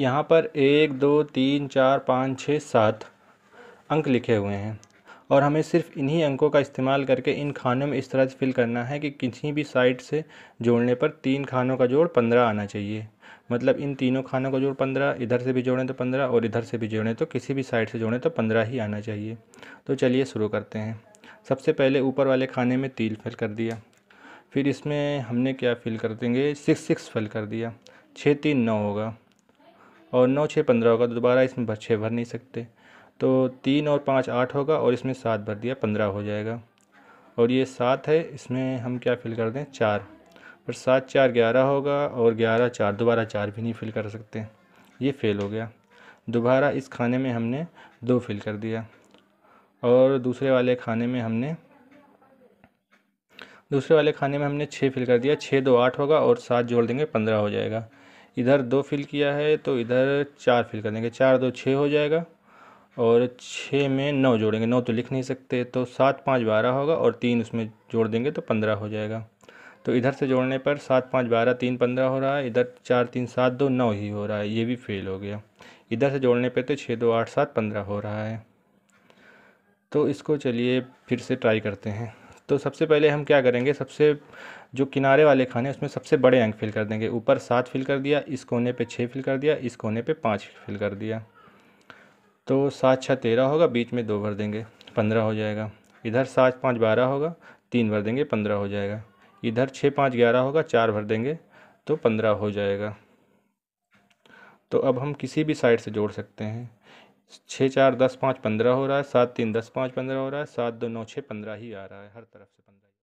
यहाँ पर एक दो तीन चार पाँच छः सात अंक लिखे हुए हैं और हमें सिर्फ इन्हीं अंकों का इस्तेमाल करके इन खानों में इस तरह से फिल करना है कि किसी भी साइड से जोड़ने पर तीन खानों का जोड़ पंद्रह आना चाहिए मतलब इन तीनों खानों का जोड़ पंद्रह इधर से भी जोड़ें तो पंद्रह और इधर से भी जोड़ें तो किसी भी साइड से जोड़ें तो पंद्रह ही आना चाहिए तो चलिए शुरू करते हैं सबसे पहले ऊपर वाले खाने में तीन फिल कर दिया फिर इसमें हमने क्या फिल कर देंगे सिक्स सिक्स फिल कर दिया छः तीन नौ होगा और नौ छः पंद्रह होगा तो दोबारा इसमें भर छः भर नहीं सकते तो तीन और पाँच आठ होगा और इसमें सात भर दिया पंद्रह हो जाएगा और ये सात है इसमें हम क्या फिल कर दें चार पर सात चार ग्यारह होगा और ग्यारह चार दोबारा चार भी नहीं फिल कर सकते ये फेल हो गया दोबारा इस खाने में हमने दो फिल कर दिया और दूसरे वाले खाने में हमने दूसरे वाले खाने में हमने छः फिल कर दिया छः दो आठ होगा और सात जोड़ देंगे पंद्रह हो जाएगा इधर दो फिल किया है तो इधर चार फिल कर देंगे चार दो छः हो जाएगा और छः में नौ जोड़ेंगे नौ तो लिख नहीं सकते तो सात पाँच बारह होगा और तीन उसमें जोड़ देंगे तो पंद्रह हो जाएगा तो इधर से जोड़ने पर सात पाँच बारह तीन पंद्रह हो रहा है इधर चार तीन सात दो नौ ही हो रहा है ये भी फेल हो गया इधर से जोड़ने पर तो छः दो आठ सात पंद्रह हो रहा है तो इसको चलिए फिर से ट्राई करते हैं तो सबसे पहले हम क्या करेंगे सबसे जो किनारे वाले खाने हैं उसमें सबसे बड़े अंक फिल कर देंगे ऊपर सात फिल कर दिया इस कोने पे छः फिल कर दिया इस कोने पे पाँच फिल कर दिया तो सात छः तेरह होगा बीच में दो भर देंगे पंद्रह हो जाएगा इधर सात पाँच बारह होगा तीन भर देंगे पंद्रह हो जाएगा इधर छः पाँच ग्यारह होगा चार भर देंगे तो पंद्रह हो जाएगा तो अब हम किसी भी साइड से जोड़ सकते हैं छः चार दस पाँच पंद्रह हो रहा है सात तीन दस पाँच पंद्रह हो रहा है सात दो नौ छः पंद्रह ही आ रहा है हर तरफ से